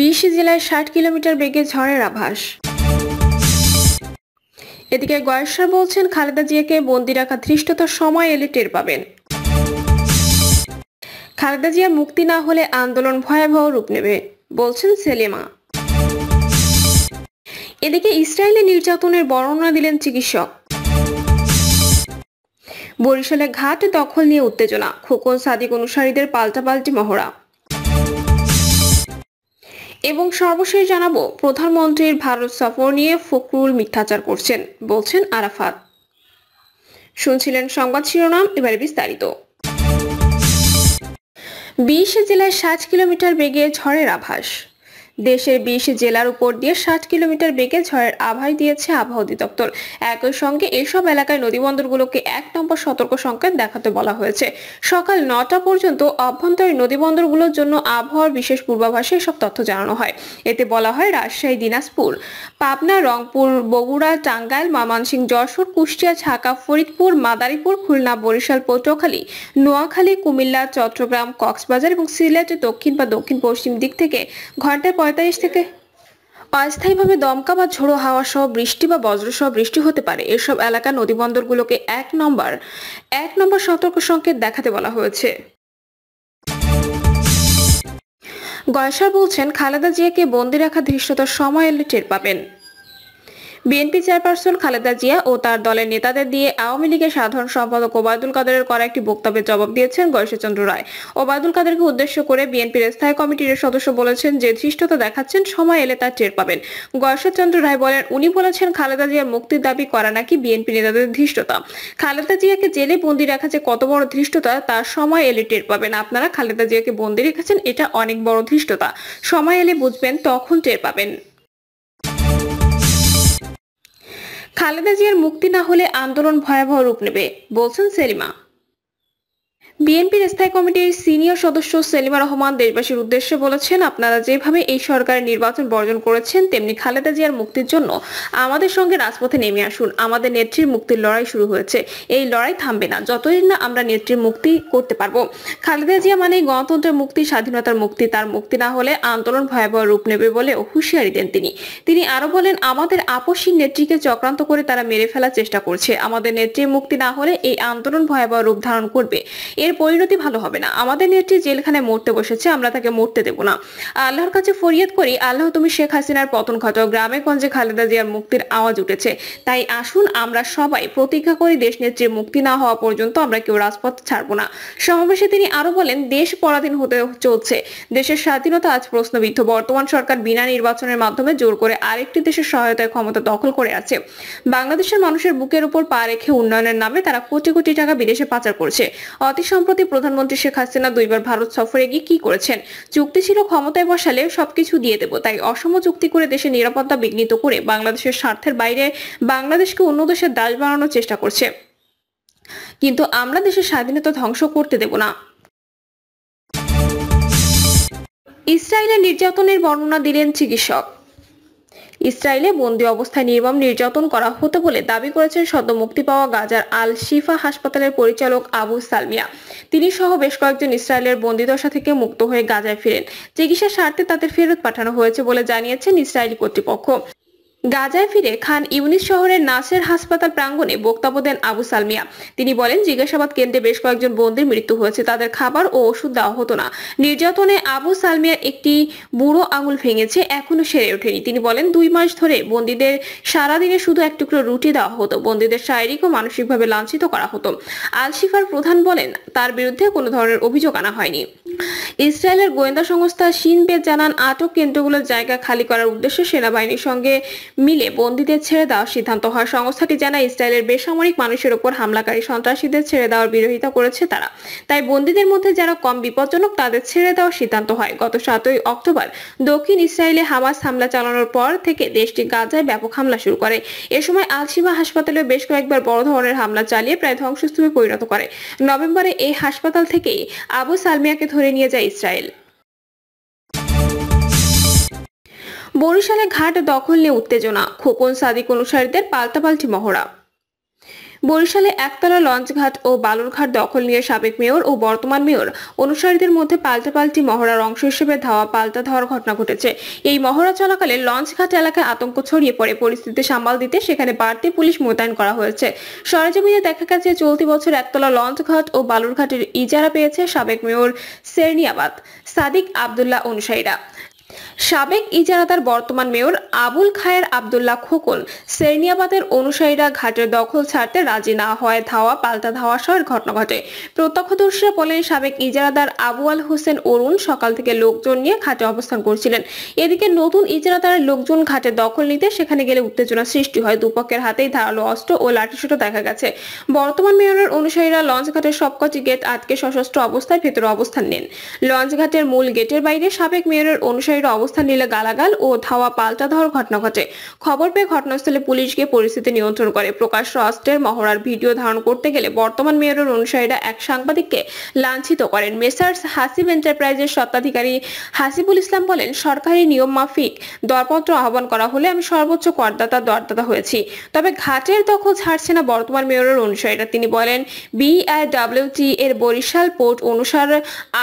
বিশি জেলায় ষাট কিলোমিটার বেগে ঝড়ের আভাস এদিকে গয়েশ্বর বলছেন খালেদা জিয়াকে বন্দি রাখা ধৃষ্টতার সময় এলে টের পাবেন খালেদা জিয়া মুক্তি না হলে আন্দোলন ভয়াবহ রূপ নেবে বলছেন সেলেমা এদিকে ইসরায়েলে নির্যাতনের বর্ণনা দিলেন চিকিৎসক বরিশালে ঘাট দখল নিয়ে উত্তেজনা খোকন সাদিক অনুসারীদের পাল্টাপাল্টি মহড়া এবং সর্বশেষ জানাবো প্রধানমন্ত্রীর ভারত সফর নিয়ে ফখরুল মিথ্যাচার করছেন বলছেন আরাফাত শুনছিলেন সংবাদ শিরোনাম এবারে বিস্তারিত বিশ জেলায় ষাট কিলোমিটার বেগে ঝড়ের আভাস দেশের বিশ জেলার উপর দিয়ে ষাট কিলোমিটার বেগে ঝড়ের আভাস দিয়েছে আবহাওয়া অধিদপ্তর একই সঙ্গে এসব এলাকায় নদীবন্দরগুলোকে এক নম্বর সতর্ক সংকেত দেখাতে বলা হয়েছে সকাল নটা পর্যন্ত অভ্যন্তরীণ নদীবন্দরগুলোর জন্য আবহাওয়ার বিশেষ পূর্বাভাসে এসব তথ্য জানানো হয় এতে বলা হয় রাজশাহী দিনাজপুর পাবনা রংপুর বগুড়া টাঙ্গাইল মামানসিং যশোর কুষ্টিয়া ঢাকা ফরিদপুর মাদারীপুর খুলনা বরিশাল পটুয়াখালী নোয়াখালী কুমিল্লা চট্টগ্রাম কক্সবাজার এবং সিলেট দক্ষিণ বা দক্ষিণ পশ্চিম দিক থেকে ঘন্টায় পঁয়তাল্লিশ থেকে অস্থায়ীভাবে দমকা বা ঝোড়ো হাওয়া সহ বৃষ্টি বা বজ্রসহ বৃষ্টি হতে পারে এসব এলাকা নদীবন্দরগুলোকে এক নম্বর এক নম্বর সতর্ক সংকেত দেখাতে বলা হয়েছে গয়সার বলছেন খালেদা জিয়াকে বন্দি রাখা ধৃষ্টতার সময় এলে টের পাবেন বিএনপি চেয়ারপারসন খালেদা জিয়া ও তার দলের নেতাদের দিয়ে আওয়ামী লীগের সাধারণ সম্পাদক ওবায়দুল কাদেরের করা একটি বক্তব্যের জবাব দিয়েছেন গয়েশচন্দ্র রায় ওবায়দুল কাদেরকে উদ্দেশ্য করে বিএনপির স্থায়ী কমিটির সদস্য বলেছেন যে ধৃষ্টতা দেখাচ্ছেন সময় এলে তার টের পাবেন গয়েশচন্দ্র রায় বলেন উনি বলেছেন খালেদা জিয়ার মুক্তির দাবি করা নাকি বিএনপি নেতাদের ধৃষ্টতা খালেদা জিয়াকে জেলে বন্দি রাখা যে কত বড় ধৃষ্টতা তার সময় এলে টের পাবেন আপনারা খালেদা জিয়াকে বন্দি রেখেছেন এটা অনেক বড় ধৃষ্টতা সময় এলে বুঝবেন তখন টের পাবেন খালেদা জিয়ার মুক্তি না হলে আন্দোলন ভয়াবহ রূপ নেবে বলছেন সেলিমা বিএনপির স্থায়ী কমিটির সিনিয়র সদস্য সেলিমা রহমান দেশবাসীর উদ্দেশ্যে বলেছেন আপনারা যেভাবে এই সরকারের নির্বাচন বর্জন করেছেন তেমনি খালেদা জিয়ার মুক্তির জন্য আমাদের সঙ্গে রাজপথে নেমে আসুন আমাদের নেত্রীর মুক্তির লড়াই শুরু হয়েছে এই লড়াই থামবে না যতদিন না আমরা নেত্রীর মুক্তি করতে পারবো খালেদা জিয়া মানে গণতন্ত্রের মুক্তি স্বাধীনতার মুক্তি তার মুক্তি না হলে আন্দোলন ভয়াবহ রূপ নেবে বলে হুঁশিয়ারি দেন তিনি তিনি আরো বলেন আমাদের আপসীর নেত্রীকে চক্রান্ত করে তারা মেরে ফেলার চেষ্টা করছে আমাদের নেত্রীর মুক্তি না হলে এই আন্দোলন ভয়াবহ রূপ ধারণ করবে এর পরিণতি ভালো হবে না আমাদের নেত্রী জেলখানায় মরতে বসেছে আমরা তাকে মরতে দেব না আল্লাহর কাছে ফরিয়াদ করি আল্লাহ তুমি শেখ হাসিনার পতন ঘটাও গ্রামে গঞ্জে খালেদা জিয়ার মুক্তির আওয়াজ উঠেছে তাই আসুন আমরা সবাই প্রতীক্ষা করি দেশ নেত্রীর মুক্তি না হওয়া পর্যন্ত আমরা কেউ রাজপথ ছাড়ব না সমাবেশে তিনি আরো বলেন দেশ পরাধীন হতে চলছে দেশের স্বাধীনতা আজ প্রশ্নবিদ্ধ বর্তমান সরকার বিনা নির্বাচনের মাধ্যমে জোর করে আরেকটি দেশের সহায়তায় ক্ষমতা দখল করে আছে বাংলাদেশের মানুষের বুকের উপর পা রেখে উন্নয়নের নামে তারা কোটি কোটি টাকা বিদেশে পাচার করছে অতি সম্প্রতি প্রধানমন্ত্রী শেখ হাসিনা দুইবার ভারত সফরে গিয়ে কি করেছেন চুক্তি ছিল ক্ষমতায় বসালে সবকিছু দিয়ে দেব তাই অসম চুক্তি করে দেশের নিরাপত্তা বিঘ্নিত করে বাংলাদেশের স্বার্থের বাইরে বাংলাদেশকে অন্য দেশের দাস বানানোর চেষ্টা করছে কিন্তু আমরা দেশের স্বাধীনতা ধ্বংস করতে দেব না ইসরায়েলের নির্যাতনের বর্ণনা দিলেন চিকিৎসক ইসরায়েলে বন্দি অবস্থায় নির্মম নির্যাতন করা হতো বলে দাবি করেছেন সদ্য মুক্তি পাওয়া গাজার আল শিফা হাসপাতালের পরিচালক আবু সালমিয়া তিনি সহ বেশ কয়েকজন ইসরায়েলের বন্দিদশা থেকে মুক্ত হয়ে গাজায় ফিরেন চিকিৎসার স্বার্থে তাদের ফেরত পাঠানো হয়েছে বলে জানিয়েছেন ইসরায়েলি কর্তৃপক্ষ গাজায় ফিরে খান ইউনিস শহরের নাসের হাসপাতাল প্রাঙ্গণে বক্তব্য দেন আবু সালমিয়া তিনি বলেন জিজ্ঞাসাবাদ কেন্দ্রে বেশ কয়েকজন বন্দির মৃত্যু হয়েছে তাদের খাবার ও ওষুধ দেওয়া হতো না নির্যাতনে আবু সালমিয়ার একটি বুড়ো আঙুল ভেঙেছে এখনো সেরে ওঠেনি তিনি বলেন দুই মাস ধরে বন্দীদের সারাদিনে শুধু এক টুকরো রুটি দেওয়া হতো বন্দীদের শারীরিক ও মানসিকভাবে লাঞ্ছিত করা হতো আলশিফার প্রধান বলেন তার বিরুদ্ধে কোনো ধরনের অভিযোগ আনা হয়নি ইসরায়েলের গোয়েন্দা সংস্থা সিনবে জানান আটক কেন্দ্রগুলোর জায়গা খালি করার উদ্দেশ্যে সেনাবাহিনীর সঙ্গে মিলে বন্দীদের ছেড়ে দেওয়ার সিদ্ধান্ত হয় সংস্থাটি জানায় ইসরায়েলের বেসামরিক মানুষের ওপর হামলাকারী সন্ত্রাসীদের ছেড়ে দেওয়ার বিরোধিতা করেছে তারা তাই বন্দীদের মধ্যে যারা কম বিপজ্জনক তাদের ছেড়ে দেওয়ার সিদ্ধান্ত হয় গত সাতই অক্টোবর দক্ষিণ ইসরায়েলে হামাস হামলা চালানোর পর থেকে দেশটি গাজায় ব্যাপক হামলা শুরু করে এ সময় আলসিমা হাসপাতালে বেশ কয়েকবার বড় ধরনের হামলা চালিয়ে প্রায় ধ্বংসস্তূপে পরিণত করে নভেম্বরে এই হাসপাতাল থেকেই আবু সালমিয়াকে ধরে নিয়ে যায় ইসরায়েল বরিশালে ঘাট দখল নিয়ে উত্তেজনা খোকন সাদিক অনুসারীদের পাল্টাপাল্টি মহড়া বরিশালে একতলা লঞ্চঘাট ও বালুরঘাট দখল নিয়ে সাবেক মেয়র ও বর্তমান মেয়র অনুসারীদের মধ্যে পাল্টাপাল্টি মহড়ার অংশ হিসেবে ধাওয়া পাল্টা ধাওয়ার ঘটনা ঘটেছে এই মহড়া চলাকালে লঞ্চঘাট এলাকায় আতঙ্ক ছড়িয়ে পড়ে পরিস্থিতি সামাল দিতে সেখানে বাড়তি পুলিশ মোতায়েন করা হয়েছে সরেজমিনে দেখা গেছে চলতি বছর একতলা লঞ্চঘাট ও বালুরঘাটের ইজারা পেয়েছে সাবেক মেয়র সেরনিয়াবাদ সাদিক আবদুল্লাহ অনুসারীরা সাবেক ইজারাদার বর্তমান মেয়র আবুল খায়ের আবদুল্লাহ খোকন সেরনিয়াবাদের অনুসারীরা ঘাটের দখল ছাড়তে রাজি না হয় ধাওয়া পাল্টা ধাওয়া সহ ঘটনা ঘটে প্রত্যক্ষদর্শীরা বলেন সাবেক ইজারাদার আবু আল হোসেন অরুণ সকাল থেকে লোকজন নিয়ে ঘাটে অবস্থান করছিলেন এদিকে নতুন ইজারাদারের লোকজন ঘাটে দখল নিতে সেখানে গেলে উত্তেজনা সৃষ্টি হয় দুপক্ষের হাতেই ধারালো অস্ত্র ও লাঠিসুটো দেখা গেছে বর্তমান মেয়রের অনুসারীরা লঞ্চ ঘাটের সবকটি গেট আটকে সশস্ত্র অবস্থায় ভেতরে অবস্থান নেন লঞ্চ ঘাটের মূল গেটের বাইরে সাবেক মেয়রের অনুসারী ব্যবসায়ীরা অবস্থান নিলে গালাগাল ও ধাওয়া পাল্টা ধর ঘটনা ঘটে খবর পেয়ে ঘটনাস্থলে পুলিশ গিয়ে পরিস্থিতি নিয়ন্ত্রণ করে প্রকাশ্য অস্ত্রের মহড়ার ভিডিও ধারণ করতে গেলে বর্তমান মেয়রের অনুসারীরা এক সাংবাদিককে লাঞ্ছিত করেন মেসার্স হাসিব এন্টারপ্রাইজের স্বত্বাধিকারী হাসিবুল ইসলাম বলেন সরকারি নিয়ম মাফিক দরপত্র আহ্বান করা হলে আমি সর্বোচ্চ করদাতা দরদাতা হয়েছি তবে ঘাটের দখল ছাড়ছে না বর্তমান মেয়রের অনুসারীরা তিনি বলেন বিআইডাব্লিউটি এর বরিশাল পোর্ট অনুসার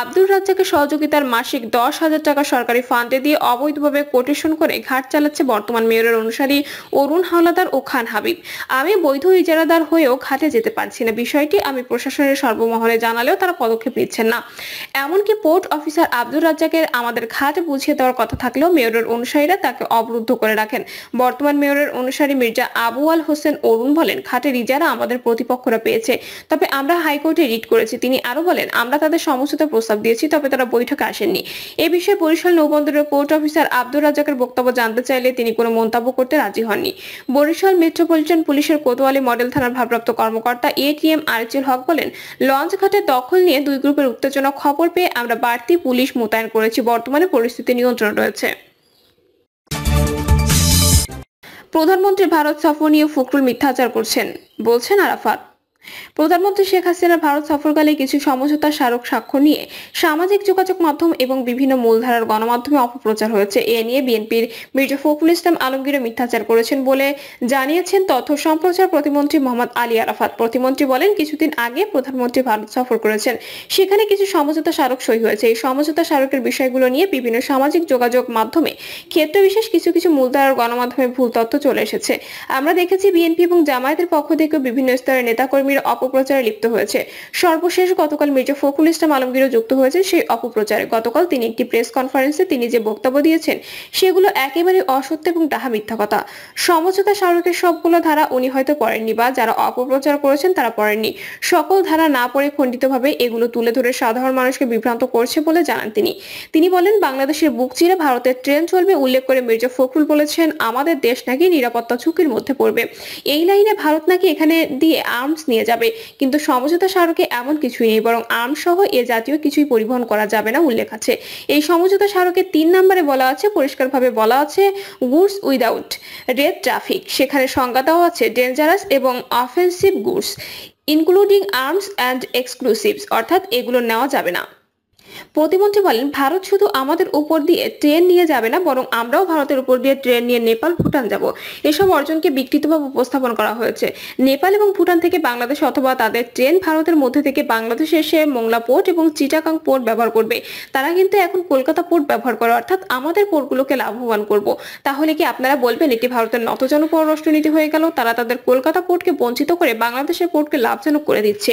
আব্দুর রাজ্জাকের সহযোগিতার মাসিক দশ হাজার টাকা সরকারি ফান্ড বাঁধে দিয়ে অবৈধভাবে কোটেশন করে ঘাট চালাচ্ছে বর্তমান মেয়রের অনুসারী অরুণ হাওলাদার ও খান হাবিব আমি বৈধ ইজারাদার হয়েও ঘাটে যেতে পারছি না বিষয়টি আমি প্রশাসনের সর্বমহলে জানালেও তারা পদক্ষেপ নিচ্ছেন না এমনকি পোর্ট অফিসার আব্দুর রাজ্জাকের আমাদের ঘাট বুঝিয়ে দেওয়ার কথা থাকলেও মেয়রের অনুসারীরা তাকে অবরুদ্ধ করে রাখেন বর্তমান মেয়রের অনুসারী মির্জা আবু আল হোসেন অরুণ বলেন ঘাটের ইজারা আমাদের প্রতিপক্ষরা পেয়েছে তবে আমরা হাইকোর্টে রিট করেছি তিনি আরো বলেন আমরা তাদের সমস্ত প্রস্তাব দিয়েছি তবে তারা বৈঠকে আসেননি এ বিষয়ে বরিশাল নৌবন্দর বন্দরের কোর্ট অফিসার আব্দুর রাজাকের বক্তব্য জানতে চাইলে তিনি কোনো মন্তব্য করতে রাজি হননি বরিশাল মেট্রোপলিটন পুলিশের কোতোয়ালি মডেল থানার ভারপ্রাপ্ত কর্মকর্তা এ টি এম হক বলেন লঞ্চ ঘাটে দখল নিয়ে দুই গ্রুপের উত্তেজনা খবর পেয়ে আমরা বাড়তি পুলিশ মোতায়েন করেছি বর্তমানে পরিস্থিতি নিয়ন্ত্রণ রয়েছে প্রধানমন্ত্রী ভারত সফর নিয়ে ফখরুল মিথ্যাচার করছেন বলছেন আরাফাত প্রধানমন্ত্রী শেখ হাসিনা ভারত সফরকালে কিছু সমঝোতা স্মারক স্বাক্ষর নিয়ে সামাজিক যোগাযোগ মাধ্যম এবং বিভিন্ন মূলধারার গণমাধ্যমে অপপ্রচার হয়েছে এ নিয়ে বিএনপির মির্জা ফখরুল ইসলাম আলমগীরও মিথ্যাচার করেছেন বলে জানিয়েছেন তথ্য সম্প্রচার প্রতিমন্ত্রী মোহাম্মদ আলী আরাফাত প্রতিমন্ত্রী বলেন কিছুদিন আগে প্রধানমন্ত্রী ভারত সফর করেছেন সেখানে কিছু সমঝোতা স্মারক সই হয়েছে এই সমঝোতা স্মারকের বিষয়গুলো নিয়ে বিভিন্ন সামাজিক যোগাযোগ মাধ্যমে ক্ষেত্র বিশেষ কিছু কিছু মূলধারার গণমাধ্যমে ভুল তথ্য চলে এসেছে আমরা দেখেছি বিএনপি এবং জামায়াতের পক্ষ থেকে বিভিন্ন স্তরের নেতাকর্মী রাজনীতির অপপ্রচারে লিপ্ত হয়েছে সর্বশেষ গতকাল মির্জা ফখরুল ইসলাম আলমগীরও যুক্ত হয়েছে সেই অপপ্রচারে গতকাল তিনি একটি প্রেস কনফারেন্সে তিনি যে বক্তব্য দিয়েছেন সেগুলো একেবারে অসত্য এবং ডাহা মিথ্যা কথা সমঝোতা স্মারকের সবগুলো ধারা উনি হয়তো পড়েননি বা যারা অপপ্রচার করেছেন তারা পড়েননি সকল ধারা না পড়ে খণ্ডিতভাবে এগুলো তুলে ধরে সাধারণ মানুষকে বিভ্রান্ত করছে বলে জানান তিনি তিনি বলেন বাংলাদেশের বুক চিরে ভারতের ট্রেন চলবে উল্লেখ করে মির্জা ফখরুল বলেছেন আমাদের দেশ নাকি নিরাপত্তা ঝুঁকির মধ্যে পড়বে এই লাইনে ভারত নাকি এখানে দিয়ে আর্মস নিয়ে নিয়ে যাবে কিন্তু সমঝোতা স্মারকে এমন কিছুই নেই বরং আর্মসহ এ জাতীয় কিছুই পরিবহন করা যাবে না উল্লেখ আছে এই সমঝোতা স্মারকে তিন নম্বরে বলা আছে পরিষ্কারভাবে বলা আছে গুডস উইদাউট রেড ট্রাফিক সেখানে সংজ্ঞা দেওয়া আছে ডেঞ্জারাস এবং offensive goods including arms and explosives অর্থাৎ এগুলো নেওয়া যাবে না প্রতিমন্ত্রী বলেন ভারত শুধু আমাদের উপর দিয়ে ট্রেন নিয়ে যাবে না বরং আমরাও ভারতের উপর দিয়ে ট্রেন নিয়ে নেপাল ভুটান যাব এসব অর্জনকে বিকৃতভাবে উপস্থাপন করা হয়েছে নেপাল এবং ভুটান থেকে বাংলাদেশ অথবা তাদের ট্রেন ভারতের মধ্যে থেকে বাংলাদেশ এসে মোংলা পোর্ট এবং চিটাকাং পোর্ট ব্যবহার করবে তারা কিন্তু এখন কলকাতা পোর্ট ব্যবহার করে অর্থাৎ আমাদের পোর্টগুলোকে লাভবান করব তাহলে কি আপনারা বলবেন এটি ভারতের নতজন পররাষ্ট্রনীতি হয়ে গেল তারা তাদের কলকাতা পোর্টকে বঞ্চিত করে বাংলাদেশের পোর্টকে লাভজনক করে দিচ্ছে